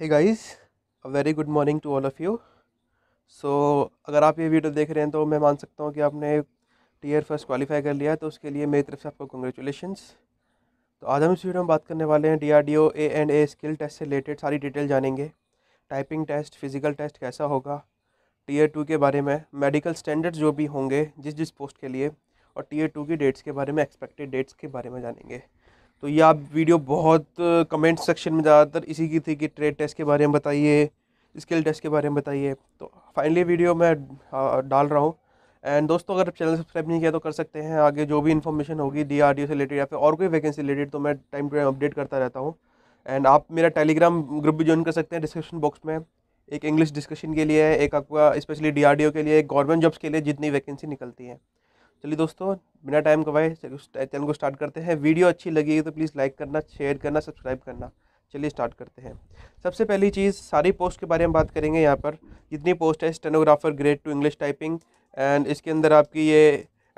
Hey guys a very good morning to all of you so अगर आप ये video देख रहे हैं तो मैं मान सकता हूँ कि आपने टीयर फर्स्ट क्वालिफाई कर लिया है तो उसके लिए मेरी तरफ से आपको कंग्रेचुलेशन तो आज हम इस वीडियो में बात करने वाले हैं D R D O A and A skill test से रिलेटेड सारी डिटेल जानेंगे टाइपिंग टेस्ट फिज़िकल टेस्ट कैसा होगा टीयर टू के बारे में मेडिकल स्टैंडर्ड्स जो भी होंगे जिस जिस पोस्ट के लिए और टीयर टू की डेट्स के बारे में एक्सपेक्टेड डेट्स के बारे में जानेंगे तो ये आप वीडियो बहुत कमेंट सेक्शन में ज़्यादातर इसी की थी कि ट्रेड टेस्ट के बारे में बताइए स्किल टेस्ट के बारे में बताइए तो फाइनली वीडियो मैं डाल रहा हूँ एंड दोस्तों अगर चैनल सब्सक्राइब नहीं किया तो कर सकते हैं आगे जो भी इन्फॉर्मेशन होगी डी आर डी से रिलेटेड या फिर और कोई वैकेंसी रिलेटेड तो मैं टाइम टू टाइम अपडेट करता रहता हूँ एंड आप मेरा टेलीग्राम ग्रुप भी ज्वाइन कर सकते हैं डिस्क्रिप्शन बॉक्स में एक इंग्लिश डिस्कशन के लिए एक आपका स्पेशली डी के लिए एक गवर्नमेंट जॉब्स के लिए जितनी वैकेंसी निकलती है चलिए दोस्तों बिना टाइम गवाए चैनल को स्टार्ट करते हैं वीडियो अच्छी लगेगी तो प्लीज़ लाइक करना शेयर करना सब्सक्राइब करना चलिए स्टार्ट करते हैं सबसे पहली चीज़ सारी पोस्ट के बारे में बात करेंगे यहाँ पर जितनी पोस्ट है stenographer grade two English typing and इसके अंदर आपकी ये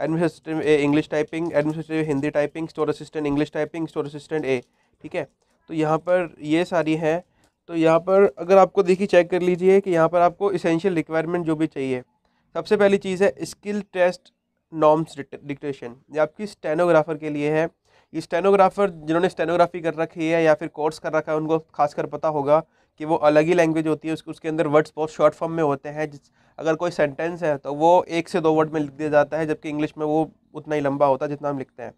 administrative A English typing administrative Hindi typing store assistant English typing store assistant A ठीक है तो यहाँ पर ये सारी हैं तो यहाँ पर अगर आपको देखिए चेक कर लीजिए कि यहाँ पर आपको इसेंशियल रिक्वायरमेंट जो भी चाहिए सबसे पहली चीज़ है स्किल टेस्ट नॉम्स डिक्टेशन ये आपकी स्टेनोग्राफर के लिए है ये स्टेनोग्राफर जिन्होंने स्टेनोग्राफी कर रखी है या फिर कोर्स कर रखा है उनको खासकर पता होगा कि वो अलग ही लैंग्वेज होती है उसके उसके अंदर वर्ड्स बहुत शॉर्ट फॉर्म में होते हैं अगर कोई सेंटेंस है तो वो एक से दो वर्ड में लिख दिया जाता है जबकि इंग्लिश में वो उतना ही लंबा होता है जितना हम लिखते हैं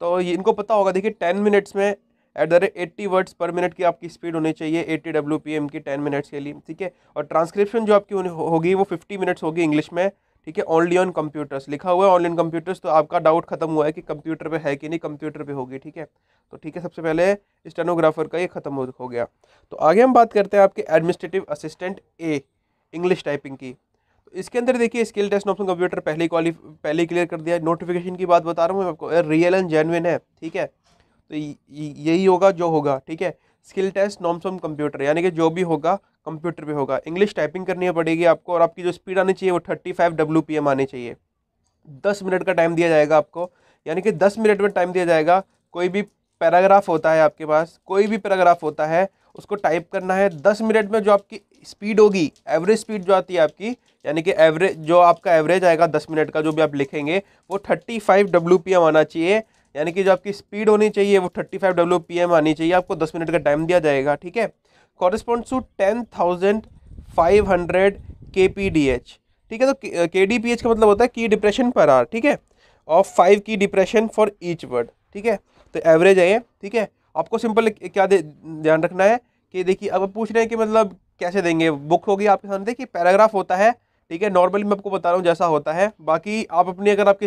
तो ये इनको पता होगा देखिए टेन मिनट्स में at the rate eighty words per minute की आपकी स्पीड होनी चाहिए एट्टी डब्ल्यू पी एम की टेन मिनट्स के लिए ठीक है और ट्रांसक्रिप्शन जो आपकी होगी वो फिफ्टी मिनट्स होगी इंग्लिश में ठीक है ऑनली ऑन कंप्यूटर्स लिखा हुआ है ऑनलाइन कंप्यूटर्स तो आपका डाउट खत्म हुआ है कि कंप्यूटर पे है कि नहीं कंप्यूटर पे होगी ठीक है तो ठीक है सबसे पहले स्टेनोग्राफर का ये खत्म हो गया तो आगे हम बात करते हैं आपके administrative assistant A English typing की तो इसके अंदर देखिए स्किल टेस्ट ऑप्शन कंप्यूटर पहले क्वालिफ पहले क्लियर कर दिया नोटिफिकेशन की बात बता रहा हूँ मैं आपको रियल एंड जेनविन है ठीक है तो यही होगा जो होगा ठीक है skill test norms from computer यानी कि जो भी होगा कंप्यूटर पे होगा इंग्लिश टाइपिंग करनी पड़ेगी आपको और आपकी जो स्पीड आनी चाहिए वो thirty five W P M आनी चाहिए दस मिनट का टाइम दिया जाएगा आपको यानी कि दस मिनट में टाइम दिया जाएगा कोई भी पैराग्राफ होता है आपके पास कोई भी पैराग्राफ होता है उसको टाइप करना है दस मिनट में जो आपकी स्पीड होगी एवरेज स्पीड जो आती है आपकी यानी कि एवरेज जो आपका एवरेज आएगा दस मिनट का जो भी आप लिखेंगे वो thirty five W P M आना चाहिए यानी कि जो आपकी स्पीड होनी चाहिए वो thirty five W P M आनी चाहिए आपको दस मिनट का टाइम दिया जाएगा ठीक है correspond to ten thousand five hundred K P D H ठीक है तो के डी पी एच का मतलब होता है की डिप्रेशन पर आर ठीक है of five key depression for each word ठीक है तो एवरेज है ये ठीक है आपको सिंपल क्या ध्यान रखना है कि देखिए अब पूछ रहे हैं कि मतलब कैसे देंगे बुक होगी आपके सामने देखिए पैराग्राफ होता है ठीक है नॉर्मली मैं आपको बता रहा हूँ जैसा होता है बाकी आप अपनी अगर आपकी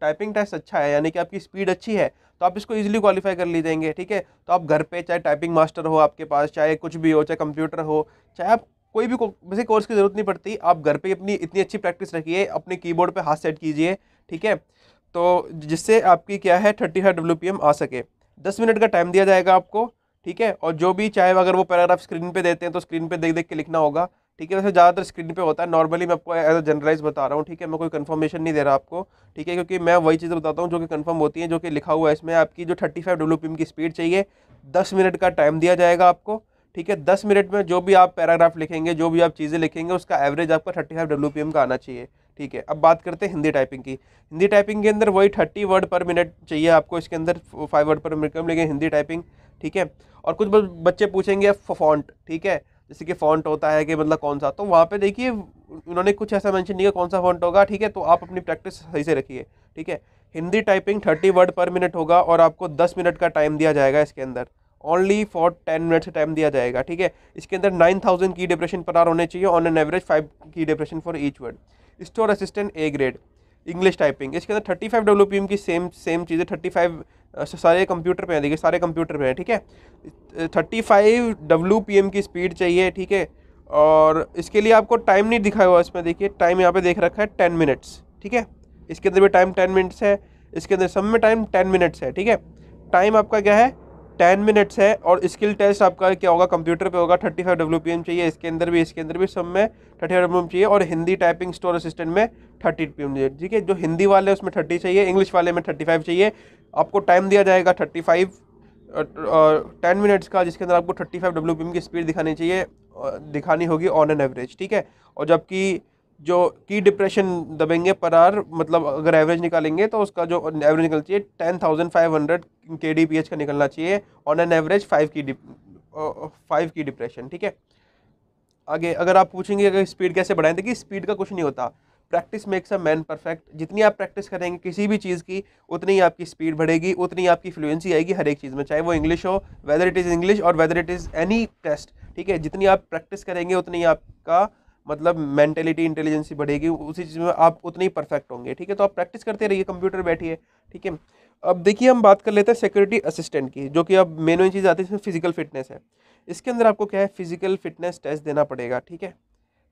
टाइपिंग टेस्ट अच्छा है यानी कि आपकी स्पीड अच्छी है तो आप इसको इजीली क्वालिफाई कर लीजिएंगे ठीक है तो आप घर पे चाहे टाइपिंग मास्टर हो आपके पास चाहे कुछ भी हो चाहे कंप्यूटर हो चाहे आप कोई भी वैसे कोर्स की ज़रूरत नहीं पड़ती आप घर पर अपनी इतनी अच्छी प्रैक्टिस रखिए अपने की बोर्ड हाथ सेट कीजिए ठीक है तो जिससे आपकी क्या है थर्टी हर डब्ल्यू आ सके दस मिनट का टाइम दिया जाएगा आपको ठीक है और जो भी चाहे अगर वो पैराग्राफ स्क्रीन पे देते हैं तो स्क्रीन पे देख देख के लिखना होगा ठीक है वैसे ज़्यादातर स्क्रीन पे होता है नॉर्मली मैं आपको एज अ जनरलाइज बता रहा हूँ ठीक है मैं कोई कंफर्मेशन नहीं दे रहा आपको ठीक है क्योंकि मैं वही चीज़ें बताता हूँ जो कि कंफर्म होती है जो कि लिखा हुआ है इसमें आपकी जो थर्टी फाइव डब्ल्यू की स्पीड चाहिए दस मिनट का टाइम दिया जाएगा आपको ठीक है दस मिनट में जो भी आप पैराग्राफ लिखेंगे जो भी आप चीज़ें लिखेंगे उसका एवरेज आपका थर्टी फाइव डब्ल्यू का आना चाहिए ठीक है अब बात करते हैं हिंदी टाइपिंग की हिंदी टाइपिंग के अंदर वही थर्टी वर्ड पर मिनट चाहिए आपको इसके अंदर फाइव वर्ड पर मिनट कम लेकिन हिंदी टाइपिंग ठीक है और कुछ बच्चे पूछेंगे फॉन्ट ठीक है जैसे कि फॉन्ट होता है कि मतलब कौन सा तो वहाँ पे देखिए उन्होंने कुछ ऐसा मेंशन नहीं किया कौन सा फॉन्ट होगा ठीक है तो आप अपनी प्रैक्टिस सही से रखिए ठीक है Hindi typing thirty word per minute होगा और आपको दस मिनट का टाइम दिया जाएगा इसके अंदर only for ten minute time दिया जाएगा ठीक है इसके अंदर nine thousand key depression per hour होने चाहिए on an average five key depression for each word store assistant A grade English typing इसके अंदर thirty five W P M की सेम सेम चीज़ें थर्टी फाइव अच्छा सारे कंप्यूटर पे हैं देखिए सारे कंप्यूटर पे हैं ठीक है thirty five W P M की स्पीड चाहिए ठीक है और इसके लिए आपको टाइम नहीं दिखाया हुआ इसमें देखिए टाइम यहाँ पे देख रखा है टेन मिनट्स ठीक है इसके अंदर भी टाइम टेन मिनट्स है इसके अंदर सब में टाइम टेन मिनट्स है ठीक है टाइम आपका क्या है टेन मिनट्स है और स्किल टेस्ट आपका क्या होगा कंप्यूटर पे होगा thirty five W P M चाहिए इसके अंदर भी इसके अंदर भी सब में थर्टी फाइव डब्ल्यू एम चाहिए और हिंदी टाइपिंग स्टोर असिस्टेंट में थर्टी पी एम चाहिए ठीक है जो हिंदी वाले उसमें थर्टी चाहिए इंग्लिश वाले में थर्टी फाइव चाहिए आपको टाइम दिया जाएगा थर्टी फाइव टेन मिनट्स का जिसके अंदर आपको थर्टी फाइव डब्ल्यू की स्पीड दिखानी चाहिए दिखानी होगी ऑन एन एवरेज ठीक है और जबकि जो की डिप्रेशन दबेंगे पर आर मतलब अगर एवरेज निकालेंगे तो उसका जो एवरेज निकलना चाहिए ten thousand five hundred K D P H का निकलना चाहिए on an average five key five key depression ठीक है आगे अगर आप पूछेंगे अगर स्पीड कैसे बढ़ाएं देखिए स्पीड का कुछ नहीं होता practice makes a man perfect जितनी आप प्रैक्टिस करेंगे किसी भी चीज़ की उतनी आपकी स्पीड बढ़ेगी उतनी आपकी फ्लुएंसी आएगी हर एक चीज़ में चाहे वो इंग्लिश हो वेदर इट इज़ इंग्लिश और whether it is any test ठीक है जितनी आप प्रैक्टिस करेंगे उतनी आपका मतलब मेंटेलिटी इंटेलिजेंसी बढ़ेगी उसी चीज़ में आप उतनी परफेक्ट होंगे ठीक है तो आप प्रैक्टिस करते रहिए कंप्यूटर बैठिए ठीक है अब देखिए हम बात कर लेते हैं सिक्योरिटी असिस्टेंट की जो कि अब मेन मेन चीज़ आती है इसमें फिजिकल फिटनेस है इसके अंदर आपको क्या है फिजिकल फिटनेस टेस्ट देना पड़ेगा ठीक है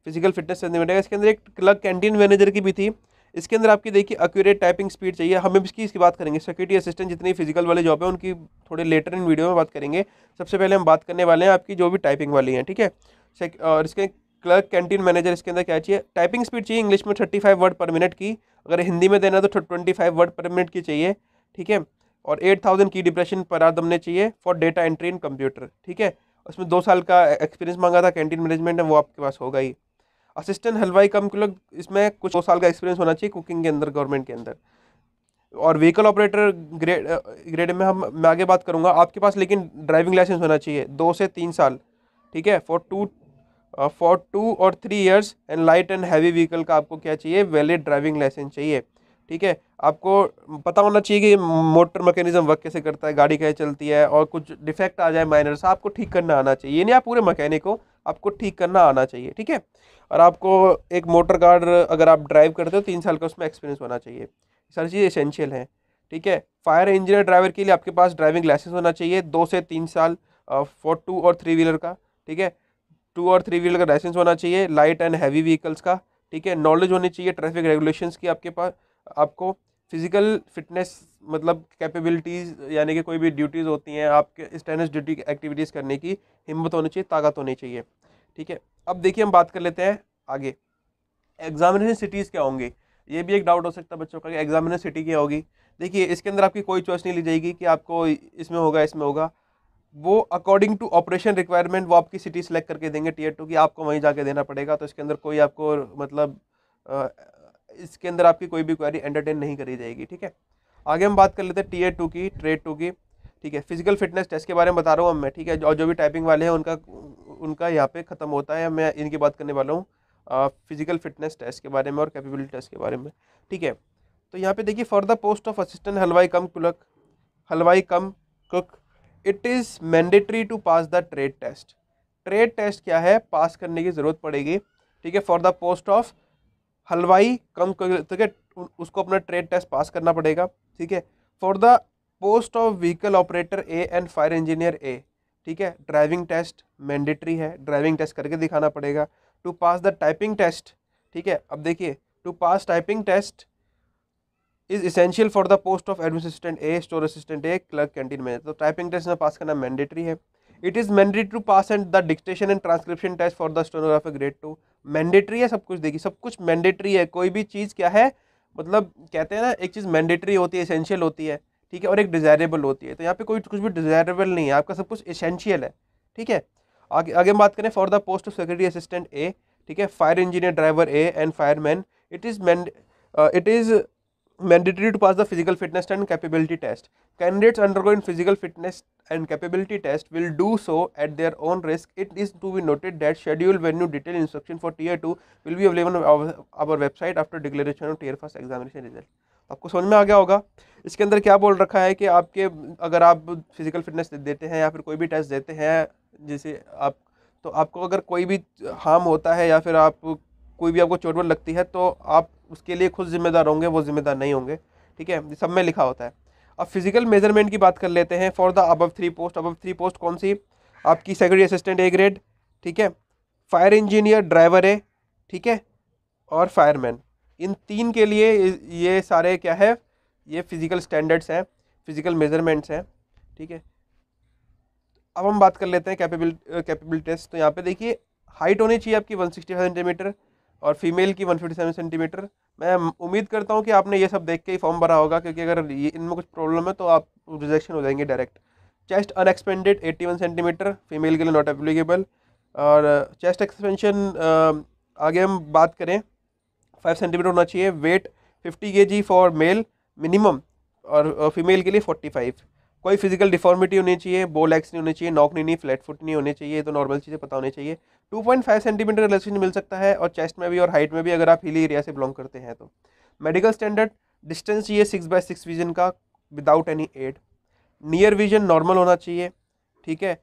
फिजिकल फिटनेस से मिलेगा इसके अंदर एक क्लग कैंटीन मैनेजर की भी थी इसके अंदर आपकी देखिए एक्यूरेट टाइपिंग स्पीड चाहिए हम इसकी इसकी बात करेंगे सिक्योरिटी असिस्टेंट जितनी फिजिकल वाले जॉब है उनकी थोड़े लेटर इन वीडियो में बात करेंगे सबसे पहले हम बात करने वाले हैं आपकी जो भी टाइपिंग वाली हैं ठीक है और इसके क्लर्क कैंटीन मैनेजर इसके अंदर क्या चाहिए टाइपिंग स्पीड चाहिए इंग्लिश में thirty five word per minute की अगर हिंदी में देना तो twenty five word per minute की चाहिए ठीक है और eight thousand key depression per hour ने चाहिए for data entry in computer ठीक है उसमें दो साल का एक्सपीरियंस मांगा था कैंटीन मैनेजमेंट है वो आपके पास होगा ही असिस्टेंट हलवाई का मतलब इसमें कुछ दो साल का एक्सपीरियंस होना चाहिए कुकिंग के अंदर गवर्नमेंट के अंदर और व्हीकल ऑपरेटर ग्रेड ग्रेड में हम मैं आगे बात करूँगा आपके पास लेकिन ड्राइविंग लाइसेंस होना चाहिए दो से तीन साल ठीक है फॉर टू फॉर टू और three years and light and heavy vehicle का आपको क्या चाहिए वैलिड ड्राइविंग लाइसेंस चाहिए ठीक है आपको पता होना चाहिए कि मोटर मैकेनिज्म वर्क कैसे करता है गाड़ी कैसे चलती है और कुछ डिफेक्ट आ जाए माइनर से आपको ठीक करना आना चाहिए नहीं आप पूरे मैकेनिक हो आपको ठीक करना आना चाहिए ठीक है और आपको एक मोटर कार अगर आप ड्राइव करते हो तीन साल का उसमें एक्सपीरियंस होना चाहिए सारी चीज़ें इसेंशियल हैं ठीक है फायर इंजीनियर ड्राइवर के लिए आपके पास ड्राइविंग लाइसेंस होना चाहिए दो से तीन साल फोर टू और थ्री व्हीलर का ठीक है टू और थ्री व्हीलर का लाइसेंस होना चाहिए लाइट एंड हैवी व्हीकल्स का ठीक है नॉलेज होनी चाहिए ट्रैफिक रेगुलेशंस की आपके पास आपको फिज़िकल फिटनेस मतलब कैपेबिलिटीज़ यानी कि कोई भी ड्यूटीज़ होती हैं आपके स्टेनस ड्यूटी एक्टिविटीज़ करने की हिम्मत होनी चाहिए ताकत होनी चाहिए ठीक है अब देखिए हम बात कर लेते हैं आगे एग्जामिनेशन सिटीज़ क्या होंगी ये भी एक डाउट हो सकता है बच्चों का कि एग्जामिनेशन सिटी क्या होगी देखिए इसके अंदर आपकी कोई चॉइस नहीं ली जाएगी कि आपको इसमें होगा इसमें होगा वो अकॉर्डिंग टू ऑपरेशन रिक्वायरमेंट वो आपकी सिटी सेलेक्ट करके देंगे टीयर टू की आपको वहीं जाके देना पड़ेगा तो इसके अंदर कोई आपको मतलब इसके अंदर आपकी कोई भी क्वारी एंटरटेन नहीं करी जाएगी ठीक है आगे हम बात कर लेते हैं टी ए टू की ट्रेड टू की ठीक है फिजिकल फिटनेस टेस्ट के बारे में बता रहा हूँ मैं ठीक है और जो भी टाइपिंग वाले हैं उनका उनका यहाँ पे ख़त्म होता है मैं इनकी बात करने वाला हूँ फिजिकल फिटनेस टेस्ट के बारे में और कैपेबिलिटी टेस्ट के बारे में ठीक है तो यहाँ पे देखिए for the post of assistant halwai cum कुलक halwai cum cook it is mandatory to pass the trade test trade test क्या है पास करने की ज़रूरत पड़ेगी ठीक है फॉर द पोस्ट ऑफ हलवाई कम है उसको अपना ट्रेड टेस्ट पास करना पड़ेगा ठीक है for the post of vehicle operator A and fire engineer A ठीक है ड्राइविंग टेस्ट मैंडेटरी है ड्राइविंग टेस्ट करके दिखाना पड़ेगा to pass the typing test ठीक है अब देखिए to pass typing test is essential for the post of admin assistant A store assistant A clerk canteen manager तो टाइपिंग टेस्ट में पास करना मैंडेटरी है it is mandatory to pass and the dictation and transcription test for the stenographer grade two mandatory है सब कुछ देखिए सब कुछ मैंडेटरी है कोई भी चीज़ क्या है मतलब कहते हैं ना एक चीज़ मैंडेटरी होती है इसेंशियल होती है ठीक है और एक डिज़ायरेबल होती है तो यहाँ पे कोई कुछ भी डिज़ायरेबल नहीं है आपका सब कुछ इसेंशियल है ठीक है आगे आगे बात करें for the post of secretary assistant A ठीक है fire engineer driver A and fireman it is it is mandatory to pass the physical fitness and capability test. Candidates undergoing physical fitness and capability test will do so at their own risk. It is to be noted that schedule venue detailed instruction for tier 2 will be available on our, website after declaration of tier first examination result आपको समझ में आ गया होगा इसके अंदर क्या बोल रखा है कि आपके अगर आप फिजिकल फिटनेस देते हैं या फिर कोई भी टेस्ट देते हैं जैसे आप तो आपको अगर कोई भी हार्म होता है या फिर आप कोई भी आपको चोट लगती है तो आप उसके लिए खुद जिम्मेदार होंगे वो जिम्मेदार नहीं होंगे ठीक है सब में लिखा होता है अब फिजिकल मेजरमेंट की बात कर लेते हैं for the above three post above three post कौन सी आपकी सेक्रेटरी असिस्टेंट ए ग्रेड ठीक है फायर इंजीनियर ड्राइवर है ठीक है और फायरमैन इन तीन के लिए ये सारे क्या है ये फिज़िकल स्टैंडर्ड्स हैं फिज़िकल मेजरमेंट्स हैं ठीक है अब हम बात कर लेते हैं कैपेबिल कैपेबिल तो यहाँ पे देखिए हाइट होनी चाहिए आपकी 165 सेंटीमीटर और फीमेल की 157 सेंटीमीटर मैं उम्मीद करता हूँ कि आपने ये सब देख के ही फॉर्म भरा होगा क्योंकि अगर ये इनमें कुछ प्रॉब्लम है तो आप रिजेक्शन हो जाएंगे direct chest unexpanded 81 centimetre female के लिए नॉट एप्लीकेबल और चेस्ट uh, एक्सपेंशन uh, आगे हम बात करें फाइव सेंटीमीटर होना चाहिए वेट फिफ्टी के फॉर मेल मिनिमम और फीमेल uh, के लिए फोर्टी फाइव कोई फिजिकल डिफॉर्मिटी होनी चाहिए बो लेग्स नहीं होने चाहिए नॉक नहीं फ्लैट फुट नहीं होने चाहिए तो नॉर्मल चीज़ें पता होनी चाहिए 2.5 सेंटीमीटर रेलेक्सेशन मिल सकता है और चेस्ट में भी और हाइट में भी अगर आप हिली एरिया से बिलोंग करते हैं तो मेडिकल स्टैंडर्ड डिस्टेंस चाहिए सिक्स बाय सिक्स विजन का without any aid near vision normal होना चाहिए ठीक है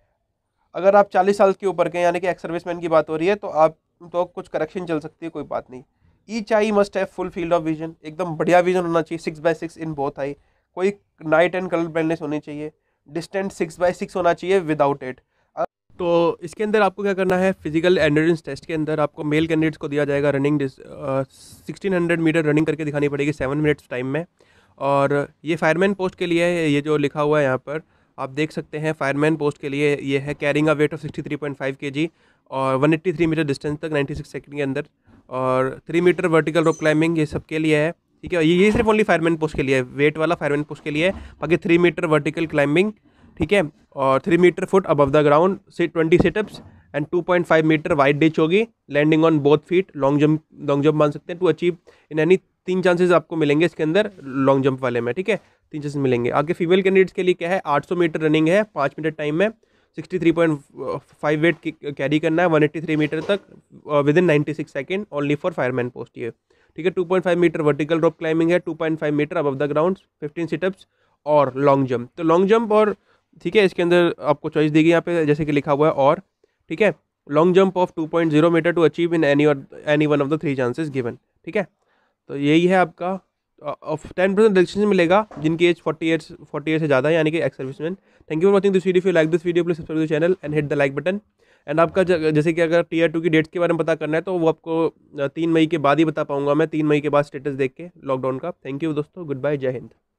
अगर आप चालीस साल के ऊपर के यानी कि एक्स सर्विसमैन की बात हो रही है तो आप तो कुछ करेक्शन चल सकती है कोई बात नहीं each eye must have full field of vision एकदम बढ़िया विजन होना चाहिए six by six in both eye कोई नाइट एंड कलर ब्राइटनेस होनी चाहिए डिस्टेंस सिक्स बाई सिक्स होना चाहिए विदाउट इट तो इसके अंदर आपको क्या करना है फिजिकल एंडोरेंस टेस्ट के अंदर आपको मेल कैंडिडेट्स को दिया जाएगा running sixteen hundred metre running करके दिखानी पड़ेगी सेवन मिनट्स टाइम में और ये फायरमैन पोस्ट के लिए है ये जो लिखा हुआ है यहाँ पर आप देख सकते हैं फायरमैन पोस्ट के लिए ये है carrying a weight of sixty three point five K G और one eighty three metre distance तक नाइन्टी सिक्स सेकेंड के अंदर और three metre vertical rock climbing ये सब के लिए है ठीक है ये सिर्फ ओनली फायरमैन पोस्ट के लिए वेट वाला फायरमैन पोस्ट के लिए है बाकी थ्री मीटर वर्टिकल क्लाइंबिंग ठीक है और three metre foot above the ground से twenty situps and two point five metre wide ditch होगी landing on both feet long jump long jump मान सकते हैं टू अचीव इन एनी तीन chances आपको मिलेंगे इसके अंदर लॉन्ग जंप वाले में ठीक है तीन चांसेस मिलेंगे आगे फीमेल कैंडिडेट्स के लिए क्या है सौ मीटर रनिंग है पाँच मिनट टाइम में फाइव वेट कैरी करना है थ्री मीटर तक within six second only for fireman post ये ठीक है 2.5 मीटर वर्टिकल रोप क्लाइंबिंग है 2.5 metre above the ground 15 situps और लॉन्ग जंप तो लॉन्ग जंप और ठीक है इसके अंदर आपको चॉइस दी गई यहाँ पे जैसे कि लिखा हुआ है और ठीक है long jump of zero metre to achieve in any और any one of the three chances given ठीक है तो यही है आपका ऑफ टेन परसेंट रिलेक्शन मिलेगा जिनकी age forty years forty year से ज़्यादा यानी कि ex serviceman thank you for watching this video you like this video please subscribe the channel and hit the like button and आपका जैसे कि अगर टीयर टू की डेट्स के बारे में पता करना है तो वो आपको तीन मई के बाद ही बता पाऊँगा मैं तीन मई के बाद स्टेटस देख के लॉकडाउन का थैंक यू दोस्तों गुड बाय जय हिंद